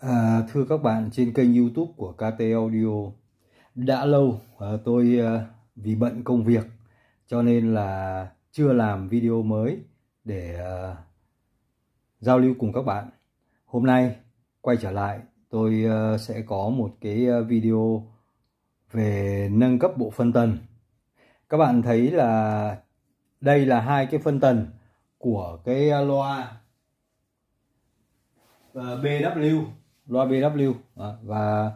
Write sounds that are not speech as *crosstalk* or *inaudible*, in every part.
À, thưa các bạn trên kênh youtube của KT Audio Đã lâu à, tôi à, vì bận công việc cho nên là chưa làm video mới để à, giao lưu cùng các bạn Hôm nay quay trở lại tôi à, sẽ có một cái à, video về nâng cấp bộ phân tần Các bạn thấy là đây là hai cái phân tần của cái loa à, BW loa BW và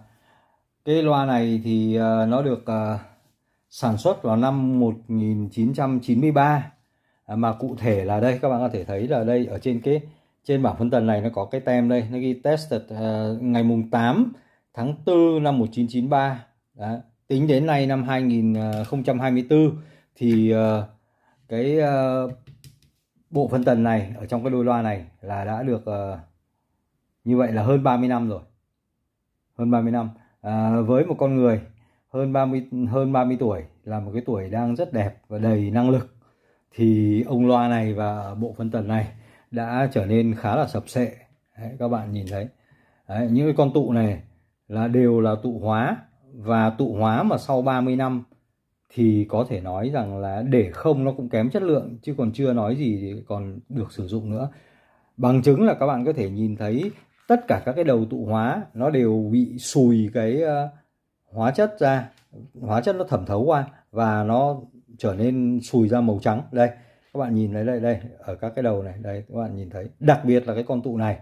cái loa này thì ờ, nó được ờ, sản xuất vào năm 1993 à, mà cụ thể là đây các bạn có thể thấy là đây ở trên cái trên bảng phân tần này nó có cái tem đây nó ghi tested uh, ngày mùng 8 tháng 4 năm 1993 Đó. tính đến nay năm 2024 thì uh, cái uh, bộ phân tần này ở trong cái đôi loa này là đã được uh, như vậy là hơn 30 năm rồi hơn 30 năm à, với một con người hơn 30 hơn 30 tuổi là một cái tuổi đang rất đẹp và đầy năng lực thì ông loa này và bộ phân tần này đã trở nên khá là sập sệ Đấy, các bạn nhìn thấy Đấy, những cái con tụ này là đều là tụ hóa và tụ hóa mà sau 30 năm thì có thể nói rằng là để không nó cũng kém chất lượng chứ còn chưa nói gì thì còn được sử dụng nữa bằng chứng là các bạn có thể nhìn thấy tất cả các cái đầu tụ hóa nó đều bị sùi cái ờ, hóa chất ra hóa chất nó thẩm thấu qua và nó trở nên sùi ra màu trắng đây các bạn nhìn thấy đây đây ở các cái đầu này đây các bạn nhìn thấy đặc biệt là cái con tụ này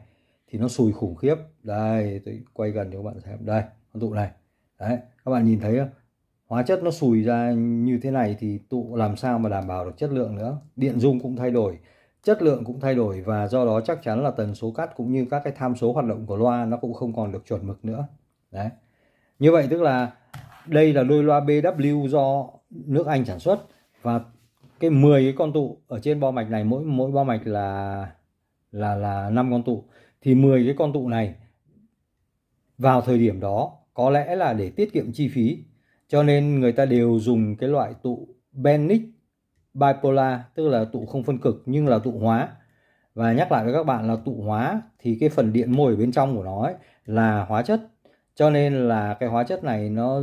thì nó sùi khủng khiếp đây tôi quay gần cho các bạn xem đây con tụ này đấy các bạn nhìn thấy không hóa chất nó sùi ra như thế này thì tụ làm sao mà đảm bảo được chất lượng nữa điện dung cũng thay đổi chất lượng cũng thay đổi và do đó chắc chắn là tần số cắt cũng như các cái tham số hoạt động của loa nó cũng không còn được chuẩn mực nữa đấy như vậy tức là đây là đôi loa BW do nước Anh sản xuất và cái 10 cái con tụ ở trên bo mạch này mỗi mỗi bo mạch là là là năm con tụ thì 10 cái con tụ này vào thời điểm đó có lẽ là để tiết kiệm chi phí cho nên người ta đều dùng cái loại tụ Benix bipolar tức là tụ không phân cực nhưng là tụ hóa và nhắc lại với các bạn là tụ hóa thì cái phần điện môi ở bên trong của nó ấy là hóa chất cho nên là cái hóa chất này nó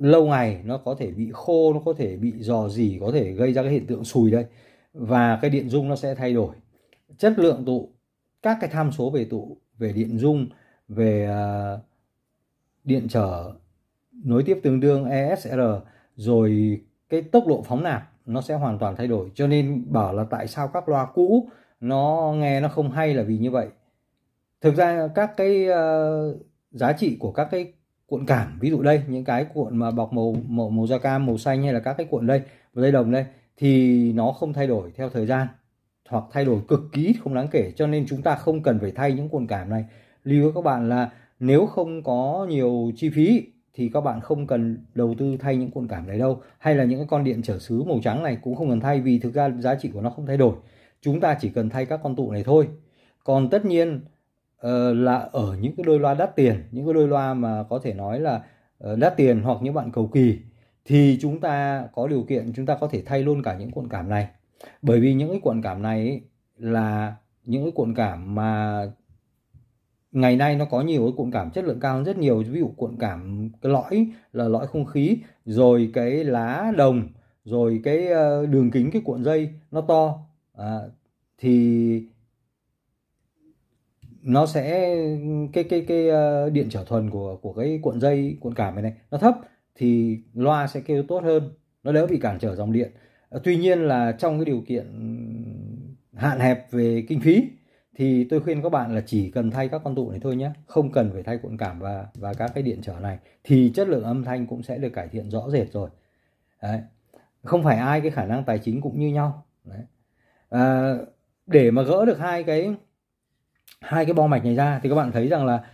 lâu ngày nó có thể bị khô nó có thể bị dò dỉ có thể gây ra cái hiện tượng sùi đây và cái điện dung nó sẽ thay đổi chất lượng tụ các cái tham số về tụ về điện dung về à, điện trở nối tiếp tương đương ESR rồi cái tốc độ phóng nạp nó sẽ hoàn toàn thay đổi cho nên bảo là tại sao các loa cũ nó nghe nó không hay là vì như vậy thực ra các cái uh, giá trị của các cái cuộn cảm ví dụ đây những cái cuộn mà bọc màu màu màu da cam màu xanh hay là các cái cuộn đây dây đồng đây thì nó không thay đổi theo thời gian hoặc thay đổi cực kỳ không đáng kể cho nên chúng ta không cần phải thay những cuộn cảm này lưu các bạn là nếu không có nhiều chi phí thì các bạn không cần đầu tư thay những cuộn cảm đấy đâu hay là những cái con điện trở xứ màu trắng này cũng không cần thay vì thực ra giá trị của nó không thay đổi chúng ta chỉ cần thay các con tụ này thôi còn tất nhiên ờ, là ở những cái đôi loa đắt tiền những cái đôi loa mà có thể nói là ờ, đắt tiền hoặc những bạn cầu kỳ thì chúng ta có điều kiện chúng ta có thể thay luôn cả những cuộn cảm này bởi vì những cái cuộn cảm này là những cái cuộn cảm mà ngày nay nó có nhiều cái cuộn cảm chất lượng cao rất nhiều ví dụ cuộn cảm cái lõi là lõi không khí rồi cái lá đồng rồi cái ờ, đường kính cái cuộn dây nó to à, thì nó sẽ cái cái cái ờ, điện trở thuần của của cái cuộn dây cuộn cảm này, này nó thấp thì loa sẽ kêu tốt hơn nó đỡ bị cản trở dòng điện à, tuy nhiên là trong cái điều kiện hạn hẹp về kinh phí thì tôi khuyên các bạn là chỉ cần thay các con tụ này thôi nhé không cần phải thay cuộn cảm và và các cái điện trở này thì chất lượng âm thanh cũng sẽ được cải thiện rõ rệt rồi Đấy. không phải ai cái khả năng tài chính cũng như nhau Đấy. À, để mà gỡ được hai cái hai cái bo mạch này ra thì các bạn thấy rằng là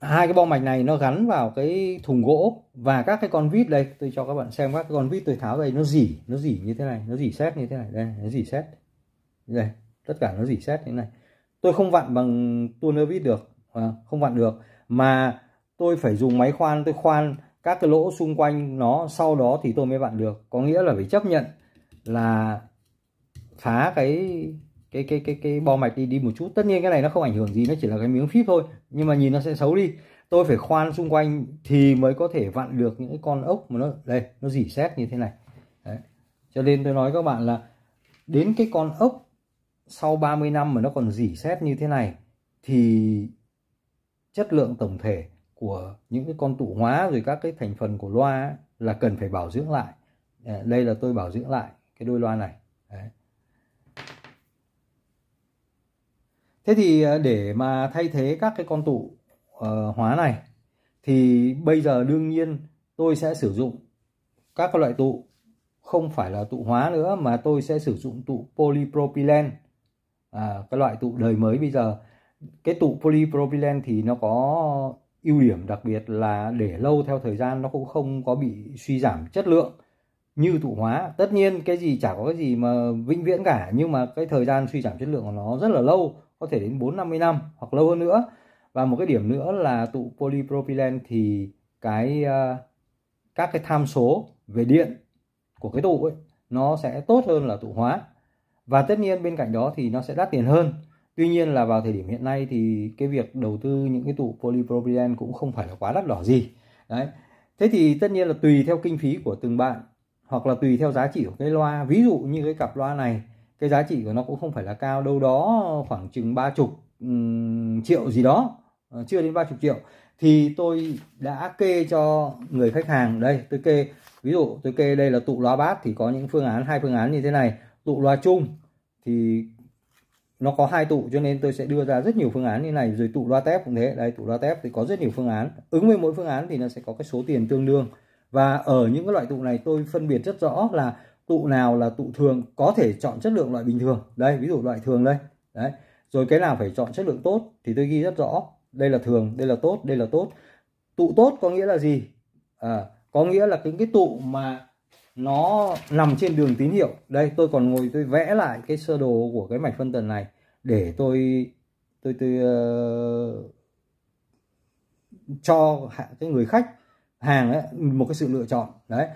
hai cái bo mạch này nó gắn vào cái thùng gỗ và các cái con vít đây tôi cho các bạn xem các cái con vít tôi tháo đây nó dỉ nó dỉ như thế này nó dỉ xét như thế này đây nó dỉ xét đây tất cả nó dỉ xét như thế này tôi không vặn bằng tua nơ vít được không vặn được mà tôi phải dùng máy khoan tôi khoan các cái lỗ xung quanh nó sau đó thì tôi mới vặn được có nghĩa là phải chấp nhận là phá cái cái cái cái cái bo mạch đi đi một chút tất nhiên cái này nó không ảnh hưởng gì nó chỉ là cái miếng phíp thôi nhưng mà nhìn nó sẽ xấu đi tôi phải khoan xung quanh thì mới có thể vặn được những con ốc mà nó đây nó dỉ xét như thế này Đấy. cho nên tôi nói các bạn là đến cái con ốc sau 30 năm mà nó còn dỉ xét như thế này thì chất lượng tổng thể của những cái con tụ hóa rồi các cái thành phần của loa ấy, là cần phải bảo dưỡng lại ờ, đây là tôi bảo dưỡng lại cái đôi loa này Đấy. thế thì ờ, để mà thay thế các cái con tụ uh, hóa này thì bây giờ đương nhiên tôi sẽ sử dụng các loại tụ không phải là tụ hóa nữa mà tôi sẽ sử dụng tụ polypropylene à, cái loại tụ đời mới bây giờ cái tụ polypropylene thì nó có ưu điểm đặc biệt là để lâu theo thời gian nó cũng không có bị suy giảm chất lượng như tụ hóa tất nhiên cái gì chả có cái gì mà vĩnh viễn cả nhưng mà cái thời gian suy giảm chất lượng của nó rất là lâu có thể đến 4 50 năm hoặc lâu hơn nữa và một cái điểm nữa là tụ polypropylene thì cái à, các cái tham số về điện của cái tụ ấy nó sẽ tốt hơn là tụ hóa và tất nhiên bên cạnh đó thì nó sẽ đắt tiền hơn tuy nhiên là vào thời điểm hiện nay thì cái việc đầu tư những cái tủ polypropylene cũng không phải là quá đắt đỏ gì đấy thế thì tất nhiên là tùy theo kinh phí của từng bạn hoặc là tùy theo giá trị của cái loa ví dụ như cái cặp loa này cái giá trị của nó cũng không phải là cao đâu đó khoảng chừng ba chục triệu gì đó ờ, chưa đến ba chục triệu thì tôi đã kê cho người khách hàng đây tôi kê ví dụ tôi kê đây là tụ loa bát thì có những phương án hai phương án như thế này tụ loa chung thì nó có hai tụ cho nên tôi sẽ đưa ra rất nhiều phương án như này rồi tụ loa tép cũng thế đây tụ loa tép thì có rất nhiều phương án ứng với mỗi phương án thì nó sẽ có cái số tiền tương đương và ở những cái loại tụ này tôi phân biệt rất rõ là tụ nào là tụ thường có thể chọn chất lượng loại bình thường đây ví dụ loại thường đây đấy rồi cái nào phải chọn chất lượng tốt thì tôi ghi rất rõ đây là thường đây là tốt đây là tốt tụ tốt có nghĩa là gì à, có nghĩa là những cái tụ mà nó nằm trên đường tín hiệu đây tôi còn ngồi tôi vẽ lại cái sơ đồ của cái mạch phân tần này để tôi tôi tôi uh, cho cái người khách hàng ấy, một cái sự lựa chọn đấy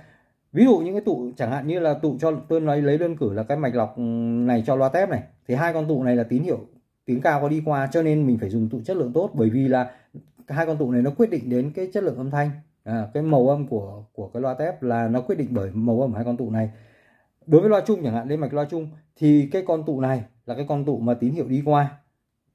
ví dụ những cái tụ chẳng hạn như là tụ cho tôi nói lấy đơn cử là cái mạch lọc này cho loa tép này thì hai con tụ này là tín hiệu tiếng cao có đi qua cho nên mình phải dùng tụ chất lượng tốt bởi vì là hai con tụ này nó quyết định đến cái chất lượng âm thanh à, cái màu âm của của cái loa tép là nó quyết định bởi màu âm hai con tụ này đối với loa chung chẳng hạn lên mạch loa chung thì cái con tụ này là cái con tụ mà tín hiệu đi qua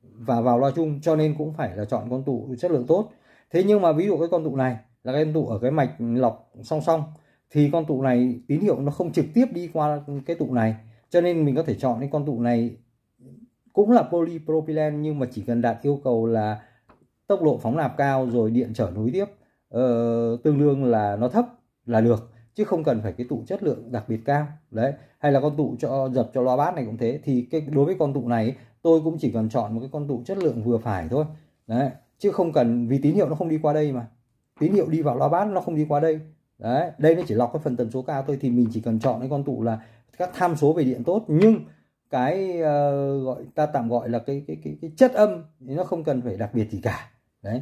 và vào loa chung cho nên cũng phải là chọn con tụ chất lượng tốt thế nhưng mà ví dụ cái con tụ này là cái tụ ở cái mạch lọc song song thì con tụ này tín hiệu nó không trực tiếp đi qua cái tụ này cho nên mình có thể chọn cái con tụ này cũng là polypropylene nhưng mà chỉ cần đạt yêu cầu là tốc độ phóng nạp cao rồi điện trở nối tiếp Ờ, tương đương là nó thấp là được chứ không cần phải cái tụ chất lượng đặc biệt cao đấy hay là con tụ cho dập cho loa bát này cũng thế thì cái đối với con tụ này tôi cũng chỉ cần chọn một cái con tụ chất lượng vừa phải thôi đấy chứ không cần vì tín hiệu nó không đi qua đây mà tín hiệu đi vào loa bát nó không đi qua đây đấy đây nó chỉ lọc cái phần tần số cao thôi thì mình chỉ cần chọn cái con tụ là các tham số về điện tốt nhưng cái uh, gọi ta tạm gọi là cái cái cái, cái chất âm thì nó không cần phải đặc biệt gì cả đấy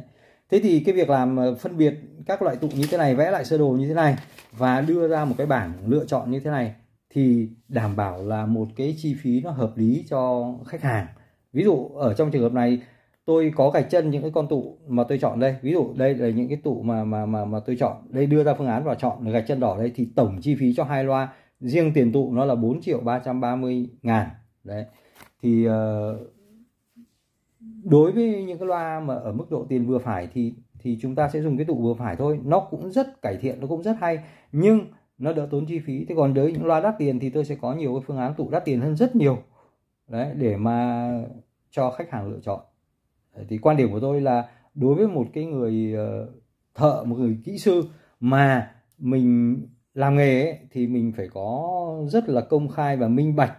thế thì cái việc làm ờ, phân biệt các loại tụ như thế này vẽ lại sơ đồ như thế này và đưa ra một cái bảng lựa chọn như thế này thì đảm bảo là một cái chi phí nó hợp lý cho khách hàng ví dụ ở trong trường hợp này tôi có gạch chân những cái con tụ mà tôi chọn đây ví dụ đây là những cái tụ mà mà mà mà tôi chọn đây đưa ra phương án và chọn gạch chân đỏ đây thì tổng chi phí cho hai loa riêng tiền tụ nó là 4 triệu 330 ngàn đấy thì uh, đối với những cái loa mà ở mức độ tiền vừa phải thì thì chúng ta sẽ dùng cái tụ vừa phải thôi nó cũng rất cải thiện nó cũng rất hay nhưng nó đỡ tốn chi phí thế còn đối với những loa đắt tiền thì tôi sẽ có nhiều cái phương án tụ đắt tiền hơn rất nhiều đấy để mà cho khách hàng lựa chọn thì quan điểm của tôi là đối với một cái người ờ, thợ một người kỹ sư mà mình làm nghề ấy, thì mình phải có rất là công khai và minh bạch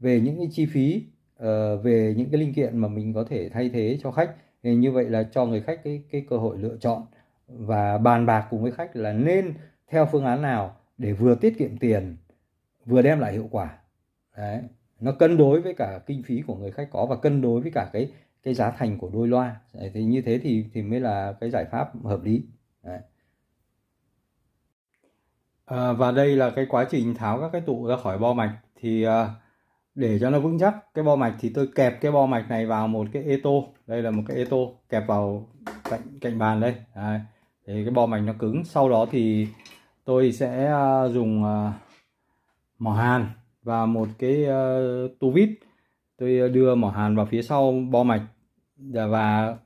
về những cái chi phí Ờ, về những cái linh kiện mà mình có thể thay thế cho khách thì như vậy là cho người khách cái cái cơ hội lựa chọn và bàn bạc cùng với khách là nên theo phương án nào để vừa tiết kiệm tiền vừa đem lại hiệu quả đấy nó cân đối với cả kinh phí của người khách có và cân đối với cả cái cái giá thành của đôi loa đấy, thì như thế thì thì mới là cái giải pháp hợp lý đấy. À, và đây là cái quá trình tháo các cái tụ ra khỏi bo mạch thì uh, để cho nó vững chắc cái bo mạch thì tôi kẹp cái bo mạch này vào một cái ê tô đây là một cái ê tô kẹp vào cạnh cạnh bàn đây Đấy. để cái bo mạch nó cứng sau đó thì tôi sẽ à, dùng à, mỏ hàn và một cái à, tu vít tôi đưa mỏ hàn vào phía sau bo mạch và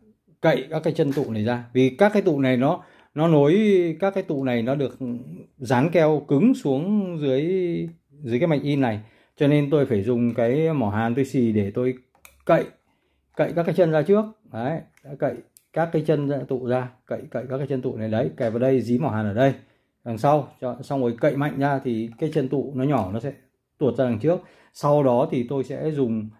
cậy các cái chân tụ này ra vì các cái tụ này nó nó nối các cái tụ này nó được dán keo cứng xuống dưới dưới cái mạch in này cho nên tôi phải dùng cái mỏ hàn tôi xì để tôi cậy cậy các cái chân ra trước đấy đã cậy các cái chân tụ ra cậy cậy các cái chân tụ này đấy kẹp vào đây dí mỏ hàn ở đây đằng sau cho, xong rồi cậy mạnh ra thì cái chân tụ nó nhỏ nó sẽ tuột ra đằng trước sau đó thì tôi sẽ dùng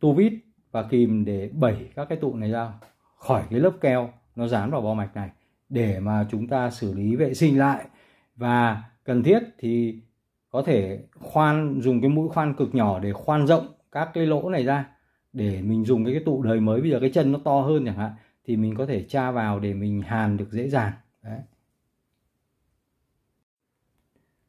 tu vít và kìm để bẩy các cái tụ này ra khỏi cái lớp keo nó dán vào bo mạch này để mà chúng ta xử lý vệ sinh lại và cần thiết thì có thể khoan dùng cái mũi khoan cực nhỏ để khoan rộng các cái lỗ này ra để mình dùng cái, cái tụ đời mới bây giờ cái chân nó to hơn chẳng hạn thì mình có thể tra vào để mình hàn được dễ dàng đấy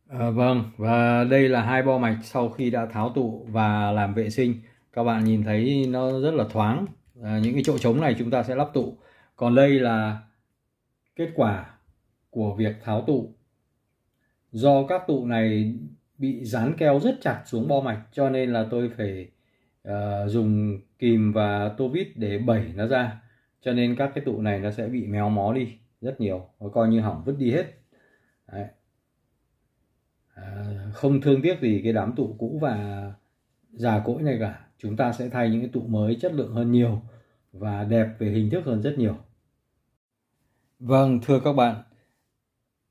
à, vâng và đây là hai bo mạch sau khi đã tháo tụ và làm vệ sinh các bạn nhìn thấy nó rất là thoáng à, những cái chỗ trống này chúng ta sẽ lắp tụ còn đây là kết quả của việc tháo tụ do các tụ này bị dán keo rất chặt xuống bo mạch cho nên là tôi phải uh, dùng kìm và tô vít để bẩy nó ra cho nên các cái tụ này nó sẽ bị méo mó đi rất nhiều nó coi như hỏng vứt đi hết Đấy. À, không thương tiếc gì cái đám tụ cũ và già cỗi này cả chúng ta sẽ thay những cái tụ mới chất lượng hơn nhiều và đẹp về hình thức hơn rất nhiều vâng thưa các bạn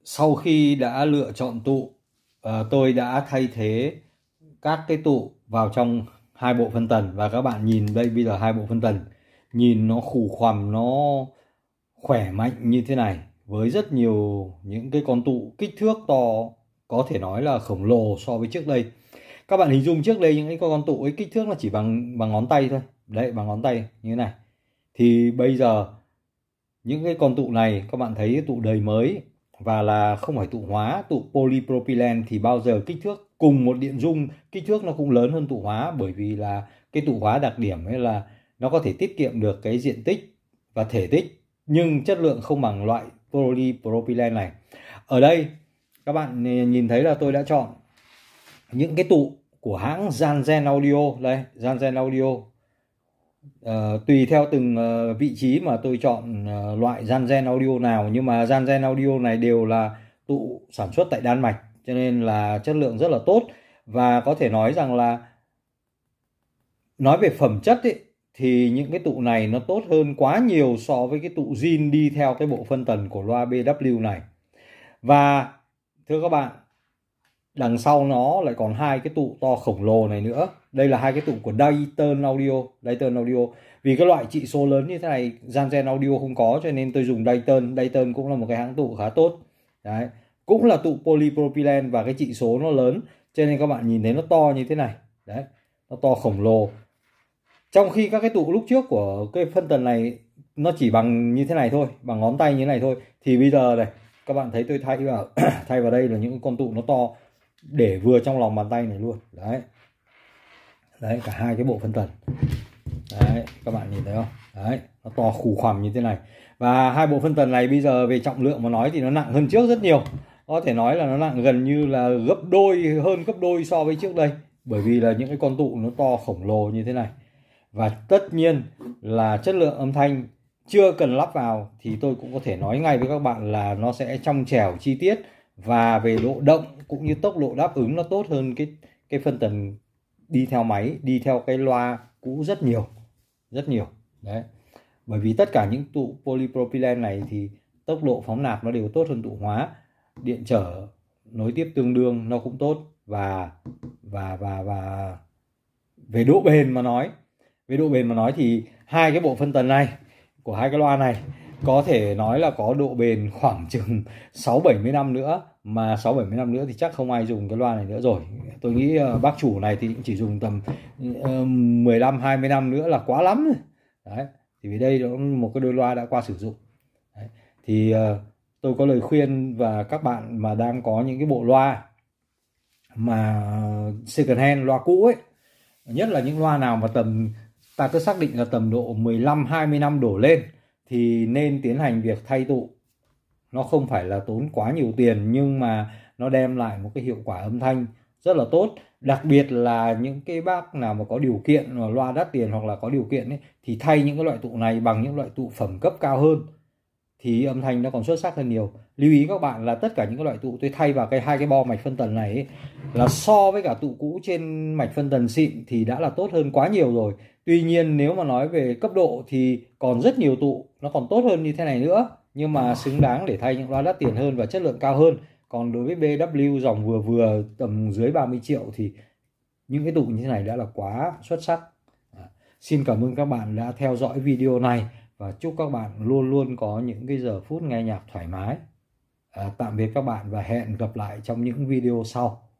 sau khi đã lựa chọn tụ Ờ, tôi đã thay thế các cái tụ vào trong hai bộ phân tần và các bạn nhìn đây bây giờ hai bộ phân tần nhìn nó khủ khoằm nó khỏe mạnh như thế này với rất nhiều những cái con tụ kích thước to có thể nói là khổng lồ so với trước đây các bạn hình dung trước đây những cái con tụ ấy kích thước là chỉ bằng bằng ngón tay thôi đấy bằng ngón tay như thế này thì bây giờ những cái con tụ này các bạn thấy tụ đầy mới và là không phải tụ hóa, tụ polypropylene thì bao giờ kích thước cùng một điện dung kích thước nó cũng lớn hơn tụ hóa bởi vì là cái tụ hóa đặc điểm ấy là nó có thể tiết kiệm được cái diện tích và thể tích nhưng chất lượng không bằng loại polypropylene này. Ở đây các bạn nhìn thấy là tôi đã chọn những cái tụ của hãng Zanzen Audio đây, Zanzen Audio uh, tùy theo từng uh, vị trí mà tôi chọn uh, loại gian gen audio nào nhưng mà gian gen audio này đều là tụ sản xuất tại Đan Mạch cho nên là chất lượng rất là tốt và có thể nói rằng là nói về phẩm chất ấy, thì những cái tụ này nó tốt hơn quá nhiều so với cái tụ zin đi theo cái bộ phân tần của loa BW này và thưa các bạn đằng sau nó lại còn hai cái tụ to khổng lồ này nữa đây là hai cái tụ của Dayton Audio Dayton Audio vì cái loại trị số lớn như thế này Zanzen Audio không có cho nên tôi dùng Dayton Dayton cũng là một cái hãng tụ khá tốt đấy cũng là tụ polypropylene và cái trị số nó lớn cho nên các bạn nhìn thấy nó to như thế này đấy nó to khổng lồ trong khi các cái tụ lúc trước của cái phân tần này nó chỉ bằng như thế này thôi bằng ngón tay như thế này thôi thì bây giờ này các bạn thấy tôi thay vào *clears throat* thay vào đây là những con tụ nó to để vừa trong lòng bàn tay này luôn đấy đấy cả hai cái bộ phân trần đấy các bạn nhìn thấy không đấy nó to khủ khoằm như thế này và hai bộ phân trần này bây giờ về trọng lượng mà nói thì nó nặng hơn trước rất nhiều có thể nói là nó nặng gần như là gấp đôi hơn gấp đôi so với trước đây bởi vì là những cái con tụ nó to khổng lồ như thế này và tất nhiên là chất lượng âm thanh chưa cần lắp vào thì tôi cũng có thể nói ngay với các bạn là nó sẽ trong trẻo chi tiết và về độ động cũng như tốc độ đáp ứng nó tốt hơn cái cái phân tần đi theo máy đi theo cái loa cũ rất nhiều rất nhiều đấy bởi vì tất cả những tụ polypropylene này thì tốc độ phóng nạp nó đều tốt hơn tụ hóa điện trở nối tiếp tương đương nó cũng tốt và và và và về độ bền mà nói về độ bền mà nói thì hai cái bộ phân tần này của hai cái loa này có thể nói là có độ bền khoảng chừng 6 *laughs* 70 năm nữa mà 6 70 năm nữa thì chắc không ai dùng cái loa này nữa rồi. Tôi nghĩ ờ, bác chủ này thì chỉ dùng tầm 15 ờ, 20 năm nữa là quá lắm rồi. Đấy, thì vì đây nó một cái đôi loa đã qua sử dụng. Đấy. Thì ờ, tôi có lời khuyên và các bạn mà đang có những cái bộ loa mà second hand loa cũ ấy, nhất là những loa nào mà tầm ta cứ xác định là tầm độ 15 20 năm đổ lên thì nên tiến hành việc thay tụ nó không phải là tốn quá nhiều tiền nhưng mà nó đem lại một cái hiệu quả âm thanh rất là tốt đặc biệt là những cái bác nào mà có điều kiện mà loa đắt tiền hoặc là có điều kiện ấy, thì thay những cái loại tụ này bằng những loại tụ phẩm cấp cao hơn thì âm thanh nó còn xuất sắc hơn nhiều lưu ý các bạn là tất cả những cái loại tụ tôi thay vào cái hai cái bo mạch phân tần này ấy, là so với cả tụ cũ trên mạch phân tần xịn thì đã là tốt hơn quá nhiều rồi tuy nhiên nếu mà nói về cấp độ thì còn rất nhiều tụ nó còn tốt hơn như thế này nữa nhưng mà xứng đáng để thay những loa đắt tiền hơn và chất lượng cao hơn còn đối với BW dòng vừa vừa tầm dưới 30 triệu thì những cái tụ như thế này đã là quá xuất sắc à, xin cảm ơn các bạn đã theo dõi video này và chúc các bạn luôn luôn có những cái giờ phút nghe nhạc thoải mái à, tạm biệt các bạn và hẹn gặp lại trong những video sau